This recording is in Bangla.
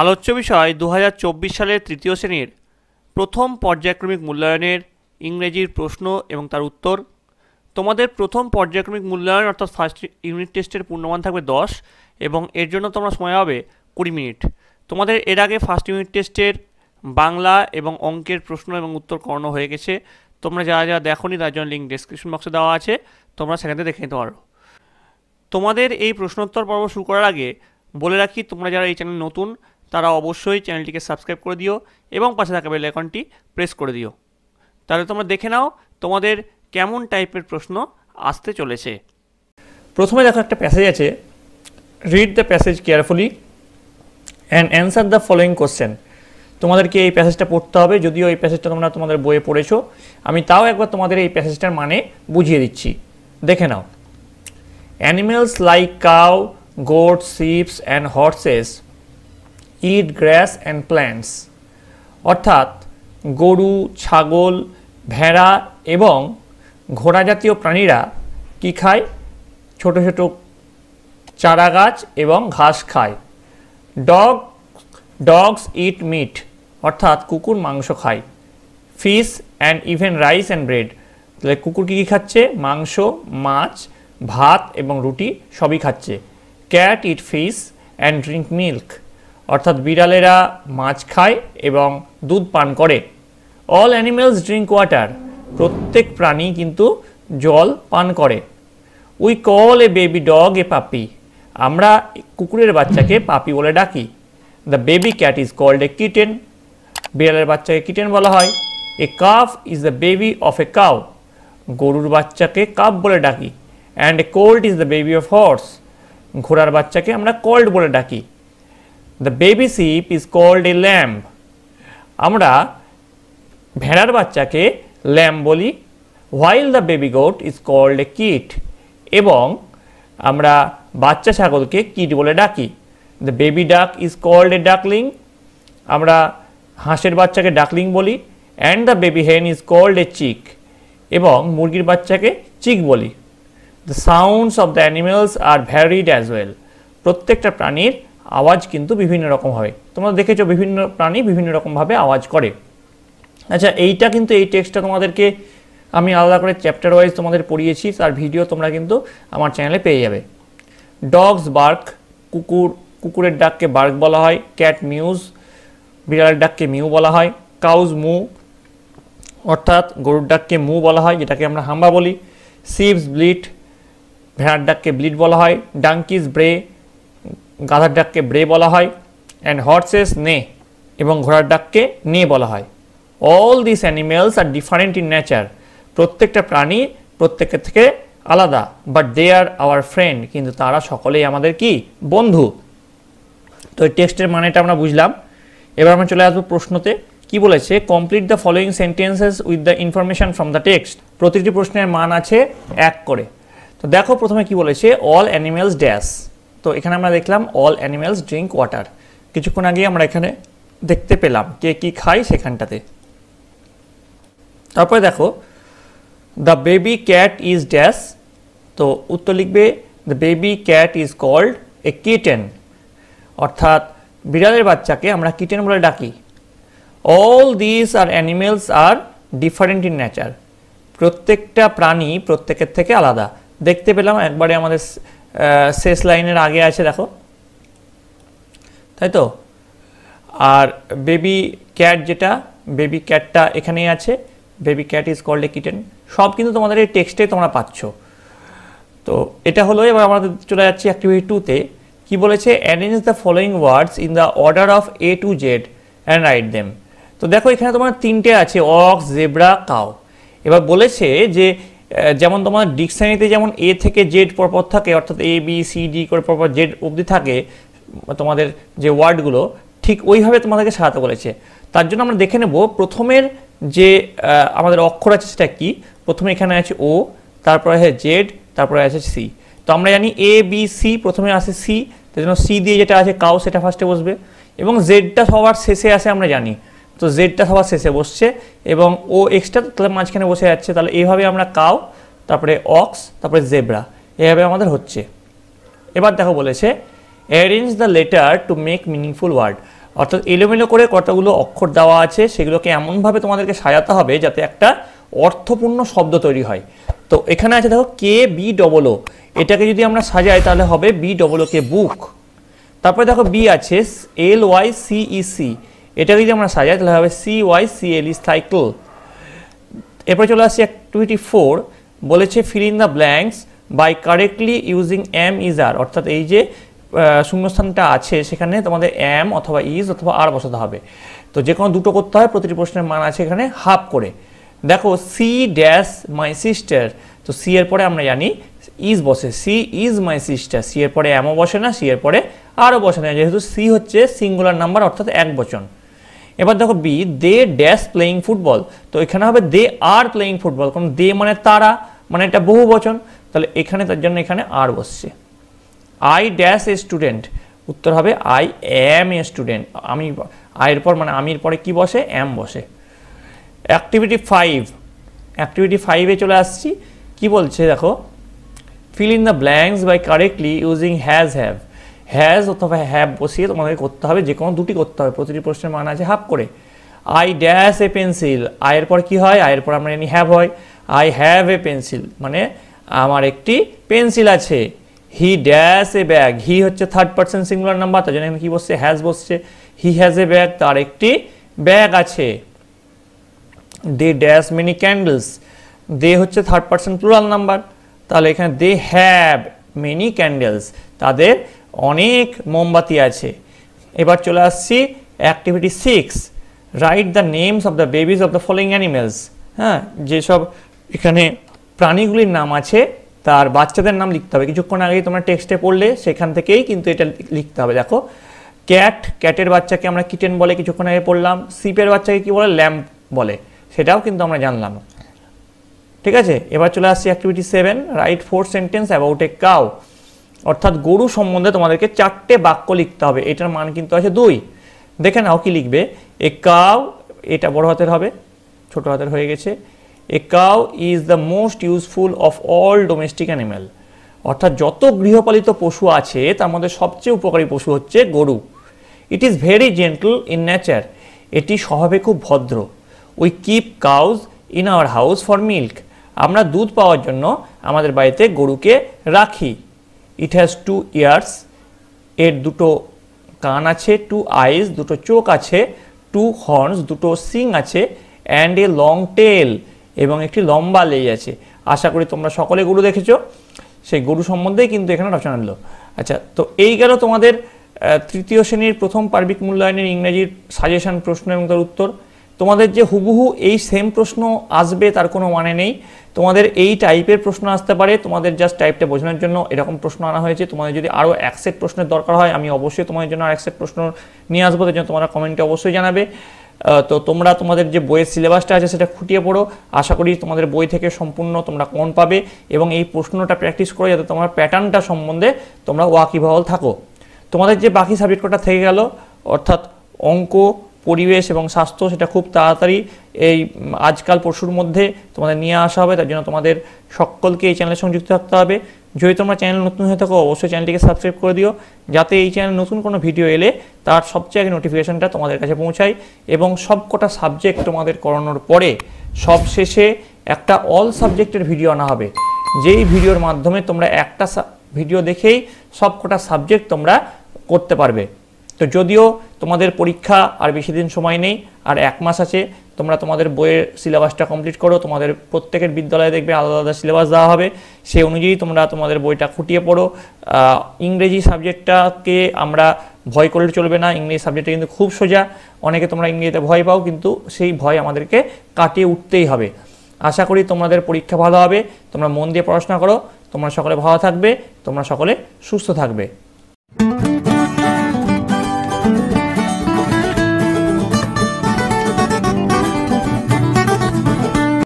আলোচ্য বিষয় দু সালের তৃতীয় শ্রেণীর প্রথম পর্যায়ক্রমিক মূল্যায়নের ইংরেজির প্রশ্ন এবং তার উত্তর তোমাদের প্রথম পর্যায়ক্রমিক মূল্যায়ন অর্থাৎ ফার্স্ট ইউনিট টেস্টের পূর্ণমান থাকবে দশ এবং এর জন্য তোমরা সময় হবে কুড়ি মিনিট তোমাদের এর আগে ফার্স্ট ইউনিট টেস্টের বাংলা এবং অঙ্কের প্রশ্ন এবং উত্তর করানো হয়ে গেছে তোমরা যারা যারা দেখো নি তার লিঙ্ক ডিসক্রিপশন বক্সে দেওয়া আছে তোমরা সেখান থেকে দেখে নিতে পারো তোমাদের এই প্রশ্নোত্তর পর্ব শুরু করার আগে বলে রাখি তোমরা যারা এই চ্যানেল নতুন তারা অবশ্যই চ্যানেলটিকে সাবস্ক্রাইব করে দিও এবং পাশে থাকা বেল আইকনটি প্রেস করে দিও তাহলে তোমরা দেখে নাও তোমাদের কেমন টাইপের প্রশ্ন আসতে চলেছে প্রথমে দেখো একটা প্যাসেজ আছে read the passage carefully and answer the following question তোমাদেরকে এই প্যাসেজটা পড়তে হবে যদিও এই প্যাসেজটা তোমরা তোমাদের বইয়ে পড়েছো আমি তাও একবার তোমাদের এই প্যাসেজটার মানে বুঝিয়ে দিচ্ছি দেখে নাও animals like cow goat sheep and horses eat grass and plants অর্থাৎ গরু ছাগল ভেড়া এবং ঘোড়া জাতীয় প্রাণীরা কি খায় ছোট ছোট চারা গাছ এবং ঘাস খায় ডগ ডগস ইট মিট অর্থাৎ কুকুর মাংস খায় fish and even rice and bread তাহলে কুকুর কী কী খাচ্ছে মাংস মাছ ভাত এবং রুটি সবই খাচ্ছে cat eat fish and drink milk অর্থাৎ বিড়ালেরা মাছ খায় এবং দুধ পান করে অল অ্যানিমেলস ড্রিঙ্ক ওয়াটার প্রত্যেক প্রাণী কিন্তু জল পান করে we call a baby dog a puppy আমরা কুকুরের বাচ্চাকে পাপি বলে ডাকি the baby cat is called a kitten বিড়ালের বাচ্চাকে কিটেন বলা হয় a calf is the baby of a cow গরুর বাচ্চাকে কাপ বলে ডাকি and a colt is the baby of horse ঘোড়ার বাচ্চাকে আমরা কোল্ড বলে ডাকি the baby sheep is called a lamb আমরা ভেড়ার বাচ্চাকে ল্যাম্ব বলি while the baby goat is called a kit এবং আমরা বাচ্চা ছাগলকে কিট বলে ডাকি the baby duck is called a duckling আমরা হাঁসের বাচ্চাকে ডাকলিং বলি and the baby hen is called a chick এবং মুরগির বাচ্চাকে চিক বলি the sounds of the animals are varied as well প্রত্যেকটা প্রাণীর আওয়াজ কিন্তু বিভিন্ন রকম হয় তোমরা দেখেছো বিভিন্ন প্রাণী বিভিন্ন রকমভাবে আওয়াজ করে আচ্ছা এইটা কিন্তু এই টেক্সটটা তোমাদেরকে আমি আলাদা করে চ্যাপ্টার ওয়াইজ তোমাদের পড়িয়েছি তার ভিডিও তোমরা কিন্তু আমার চ্যানেলে পেয়ে যাবে ডগস বার্ক কুকুর কুকুরের ডাককে বার্ক বলা হয় ক্যাট মিউজ বিড়ালের ডাককে মিউ বলা হয় কাউজ মু অর্থাৎ গরুর ডাককে মু বলা হয় যেটাকে আমরা হাম্বা বলি সিভস ব্লিট ভেড়ার ডাককে ব্লিট বলা হয় ডাঙ্কিস ব্রে গাধার ডাককে ব্রে বলা হয় অ্যান্ড হর্সেস নে এবং ঘোড়ার ডাককে নে বলা হয় all this animals are different in nature প্রত্যেকটা প্রাণী প্রত্যেকের থেকে আলাদা but they are our friend কিন্তু তারা সকলেই আমাদের কি বন্ধু তো এই টেক্সটের মানেটা আমরা বুঝলাম এবার আমরা চলে আসবো প্রশ্নতে কি বলেছে complete the following sentences with the information from the text প্রতিটি প্রশ্নের মান আছে এক করে তো দেখো প্রথমে কি বলেছে অল অ্যানিমেলস ড্যাশ তো এখানে আমরা দেখলাম অল অ্যানিমেলস ড্রিঙ্ক ওয়াটার কিছুক্ষণ আগে আমরা এখানে দেখতে পেলাম কে কি খায় সেখানটাতে তারপরে দেখো the baby cat is dash তো উত্তর লিখবে the baby cat is called a kitten অর্থাৎ বিড়ালের বাচ্চাকে আমরা কিটেন বলে ডাকি all this are animals are different in nature প্রত্যেকটা প্রাণী প্রত্যেকের থেকে আলাদা দেখতে পেলাম একবারে আমাদের শেষ লাইনের আগে আছে দেখো তাই তো আর বেবি ক্যাট যেটা বেবি ক্যাটটা এখানেই আছে baby cat is called a kitten সব কিন্তু তোমাদের এই টেক্সটে তোমরা পাচ্ছ তো এটা হলো এবার আমাদের চলে যাচ্ছি অ্যাক্টিভিটি টুতে কি বলেছে arrange the following words in the order of A to Z and write them তো দেখো এখানে তোমার তিনটে আছে অক্স জেব্রা কাউ এবার বলেছে যে যেমন তোমার ডিকশনারিতে যেমন এ থেকে জেড পরপর থাকে অর্থাৎ এ বি সি ডি করে পরপর জেড অবধি থাকে তোমাদের যে ওয়ার্ডগুলো ঠিক ওইভাবে তোমাদেরকে সাজাতে বলেছে তার জন্য আমরা দেখে নেব প্রথমের যে আমাদের অক্ষর আছে সেটা কি প্রথমে এখানে আছে ও তারপরে আছে জেড তারপরে আছে সি তো আমরা জানি এ বি সি প্রথমে আসে সি তার জন্য সি দিয়ে যেটা আছে কাউ সেটা ফার্স্টে বসবে এবং জেডটা সবার শেষে আসে আমরা জানি তো জেডটা সবার শেষে বসছে এবং ও এক্সট্রা তাহলে মাঝখানে বসে যাচ্ছে তাহলে এইভাবে আমরা কাউ তারপরে অক্স তারপরে জেব্রা এভাবে আমাদের হচ্ছে এবার দেখো বলেছে arrange the letter to make meaningful word অর্থাৎ এলোমেলো করে কতগুলো অক্ষর দেওয়া আছে সেগুলোকে এমনভাবে তোমাদেরকে সাজাতে হবে যাতে একটা অর্থপূর্ণ শব্দ তৈরি হয় তো এখানে আছে দেখো কে বি ডবলও এটাকে যদি আমরা সাজাই তাহলে হবে বি ডবলও কে বুক তারপরে দেখো বি আছে এল ওয়াই সিই সি এটাকে যদি আমরা সাজাই তাহলে হবে C Y C L E cycle এরপরে চলে আসছি অ্যাক্টিভিটি ফোর বলেছে fill in the blanks by correctly using am is are অর্থাৎ এই যে শূন্যস্থানটা আছে সেখানে তোমাদের অ্যাম অথবা ইজ অথবা আর বসাতে হবে তো যে কোনো দুটো করতে হয় প্রতিটি প্রশ্নের মান আছে এখানে হাফ করে দেখো সি ড্যাশ মাই সিস্টার তো সি এর পরে আমরা জানি ইজ বসে she is my sister she এর পরে এমও বসে না সি এর পরে আরও বসে না যেহেতু সি হচ্ছে সিঙ্গুলার নাম্বার অর্থাৎ এক বচন এবার দেখো B they dash playing football তো এখানে হবে দে আর প্লেয়িং ফুটবল কারণ দে মানে তারা মানে এটা বহু বচন তাহলে এখানে তার জন্য এখানে আর বসছে আই ড্যাশ এ স্টুডেন্ট উত্তর হবে আই এম এ স্টুডেন্ট আমি আয়ের পর মানে আমির পরে কি বসে এম বসে অ্যাক্টিভিটি ফাইভ অ্যাক্টিভিটি ফাইভে চলে আসছি কি বলছে দেখো fill in the blanks by correctly using has have has অথবা হ্যাভ বসিয়ে তোমাদের করতে হবে যে কোনো দুটি করতে হবে প্রতিটি প্রশ্নের মান আছে হাফ করে আই ড্যাশ এ পেন্সিল আয়ের পর কি হয় আয়ের পর আমরা এমনি হ্যাভ হয় আই হ্যাভ এ পেন্সিল মানে আমার একটি পেন্সিল আছে হি ড্যাশ এ ব্যাগ হি হচ্ছে থার্ড পার্সন সিঙ্গুলার নাম্বার তার জন্য এখানে কী বসছে হ্যাজ বসছে হি হ্যাজ এ ব্যাগ তার একটি ব্যাগ আছে they dash many candles they হচ্ছে থার্ড পার্সন প্লুরাল নাম্বার তাহলে এখানে দে হ্যাভ মেনি ক্যান্ডেলস তাদের অনেক মোমবাতি আছে এবার চলে আসছি activity six write the names of the babies of the following animals হ্যাঁ যেসব এখানে প্রাণীগুলির নাম আছে তার বাচ্চাদের নাম লিখতে হবে কিছুক্ষণ আগেই তোমরা টেক্সটে পড়লে সেখান থেকেই কিন্তু এটা লিখতে হবে দেখো ক্যাট ক্যাটের বাচ্চাকে আমরা কিটেন বলে কিছুক্ষণ আগে পড়লাম সিপের বাচ্চাকে কি বলে ল্যাম্প বলে সেটাও কিন্তু আমরা জানলাম ঠিক আছে এবার চলে আসছি activity seven write four sentence about a cow অর্থাৎ গরু সম্বন্ধে তোমাদেরকে চারটে বাক্য লিখতে হবে এটার মান কিন্তু আছে দুই দেখে নাও কি লিখবে এ কাউ এটা বড় হাতের হবে ছোট হাতের হয়ে গেছে a cow is the most useful of all domestic animal অর্থাৎ যত গৃহপালিত পশু আছে তার মধ্যে সবচেয়ে উপকারী পশু হচ্ছে গরু it is very gentle in nature এটি স্বভাবে খুব ভদ্র we keep cows in our house for milk আমরা দুধ পাওয়ার জন্য আমাদের বাড়িতে গরুকে রাখি ইট হ্যাজ টু ইয়ার্স এর দুটো কান আছে টু আইস দুটো চোখ আছে টু হর্নস দুটো সিং আছে অ্যান্ড এ লং টেল এবং একটি লম্বা লেজ আছে আশা করি তোমরা সকলে গরু দেখেছ সেই গরু সম্বন্ধেই কিন্তু এখানে রচনা হলো আচ্ছা তো এই গেল তোমাদের তৃতীয় শ্রেণীর প্রথম পার্বিক মূল্যায়নের ইংরেজির সাজেশন প্রশ্ন এবং তার উত্তর তোমাদের যে হুবহু এই সেম প্রশ্ন আসবে তার কোনো মানে নেই তোমাদের এই টাইপের প্রশ্ন আসতে পারে তোমাদের জাস্ট টাইপটা বোঝানোর জন্য এরকম প্রশ্ন আনা হয়েছে তোমাদের যদি আরও এক প্রশ্নের দরকার হয় আমি অবশ্যই তোমাদের জন্য আর এক প্রশ্ন নিয়ে আসবো তার জন্য তোমরা কমেন্টে অবশ্যই জানাবে তো তোমরা তোমাদের যে বইয়ের সিলেবাসটা আছে সেটা খুঁটিয়ে পড়ো আশা করি তোমাদের বই থেকে সম্পূর্ণ তোমরা কোন পাবে এবং এই প্রশ্নটা প্র্যাকটিস করো যাতে তোমার প্যাটার্নটা সম্বন্ধে তোমরা ওয়াকিবহল থাকো তোমাদের যে বাকি সাবজেক্ট কটা থেকে গেল অর্থাৎ অঙ্ক পরিবেশ এবং স্বাস্থ্য সেটা খুব তাড়াতাড়ি এই আজকাল পরশুর মধ্যে তোমাদের নিয়ে আসা হবে তার জন্য তোমাদের সকলকে এই চ্যানেলের সঙ্গে যুক্ত থাকতে হবে যদি তোমরা চ্যানেল নতুন হয়ে থাকো অবশ্যই চ্যানেলটিকে সাবস্ক্রাইব করে দিও যাতে এই চ্যানেল নতুন কোনো ভিডিও এলে তার সবচেয়ে আগে নোটিফিকেশানটা তোমাদের কাছে পৌঁছায় এবং সবকটা সাবজেক্ট তোমাদের করানোর পরে সবশেষে একটা অল সাবজেক্টের ভিডিও আনা হবে যেই ভিডিওর মাধ্যমে তোমরা একটা ভিডিও দেখেই সবকটা সাবজেক্ট তোমরা করতে পারবে তো যদিও তোমাদের পরীক্ষা আর বেশি দিন সময় নেই আর এক মাস আছে তোমরা তোমাদের বইয়ের সিলেবাসটা কমপ্লিট করো তোমাদের প্রত্যেকের বিদ্যালয়ে দেখবে আলাদা আলাদা সিলেবাস দেওয়া হবে সেই অনুযায়ী তোমরা তোমাদের বইটা খুঁটিয়ে পড়ো ইংরেজি সাবজেক্টটাকে আমরা ভয় করলে চলবে না ইংরেজি সাবজেক্টটা কিন্তু খুব সোজা অনেকে তোমরা ইংরেজিতে ভয় পাও কিন্তু সেই ভয় আমাদেরকে কাটিয়ে উঠতেই হবে আশা করি তোমাদের পরীক্ষা ভালো হবে তোমরা মন দিয়ে পড়াশোনা করো তোমরা সকলে ভালো থাকবে তোমরা সকলে সুস্থ থাকবে